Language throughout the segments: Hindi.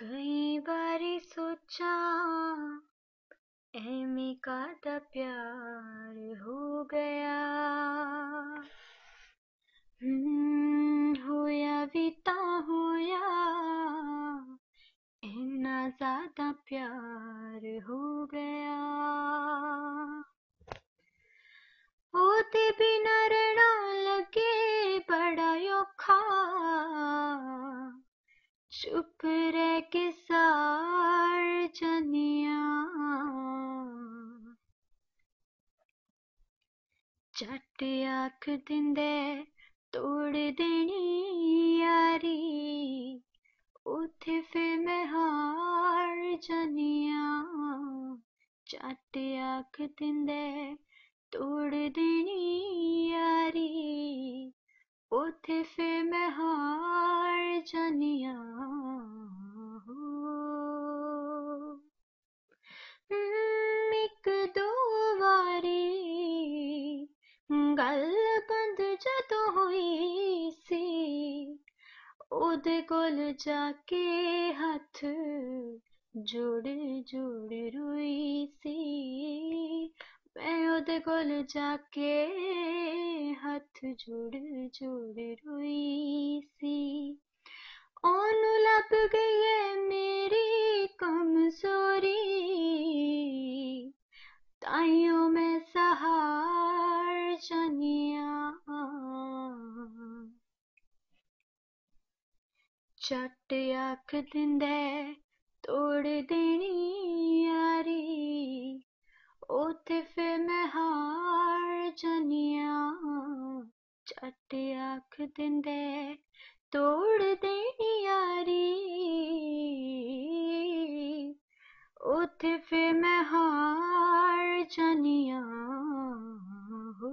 कई बारी सोचा एमी का तो प्यार हो गया हम्म, होया बीता तो होया इन्ना ज्यादा प्यार हो गया शुक्र के सार जनिया झट आख दिंदे तोड़ देनी यारी उथे फिर मैं हार जनिया झट आख दिंदे फिर मैं हार जनिया हो एक दो वारी गल बंद जदो हुई सी ओदे कोल जाके हथ जोड़ जोड़ रुई सी मैं ओदे कोल जाके जोड़ जोड़ रोई सी ओन लग गई है मेरी कमजोरी ताइयों में सहार जनिया चट आख दें तोड़ देनी यारी उथे फिर मैं हार जनिया झट आख दिंदे तोड़ देनी यारी उत फिर मैं हार जानिया हो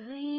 कई